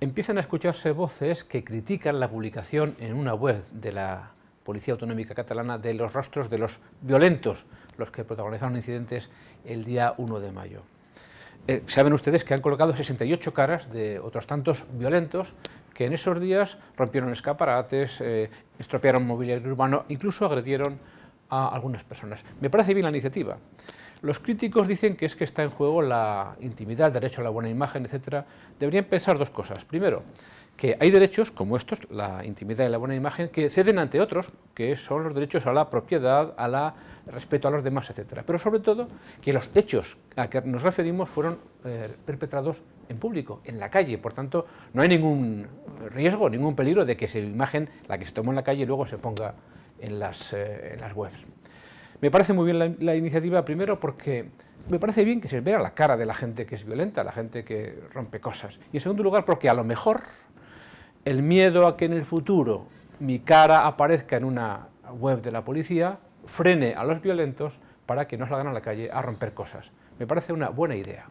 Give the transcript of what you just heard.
Empiezan a escucharse voces que critican la publicación en una web de la Policía Autonómica Catalana de los rostros de los violentos, los que protagonizaron incidentes el día 1 de mayo. Eh, saben ustedes que han colocado 68 caras de otros tantos violentos que en esos días rompieron escaparates, eh, estropearon mobiliario urbano, incluso agredieron a algunas personas. Me parece bien la iniciativa. Los críticos dicen que es que está en juego la intimidad, el derecho a la buena imagen, etcétera. Deberían pensar dos cosas. Primero, que hay derechos como estos, la intimidad y la buena imagen, que ceden ante otros, que son los derechos a la propiedad, a respeto a los demás, etcétera. Pero sobre todo que los hechos a que nos referimos fueron eh, perpetrados en público, en la calle. Por tanto, no hay ningún riesgo, ningún peligro de que esa imagen, la que se tomó en la calle, luego se ponga en las, eh, en las webs. Me parece muy bien la, iniciativa, primero porque me parece bien que se vea la cara de la gente que es violenta, la gente que rompe cosas. Y en segundo lugar, porque a lo mejor el miedo a que en el futuro mi cara aparezca en una web de la policía frene a los violentos para que no den a la calle a romper cosas. Me parece una buena idea.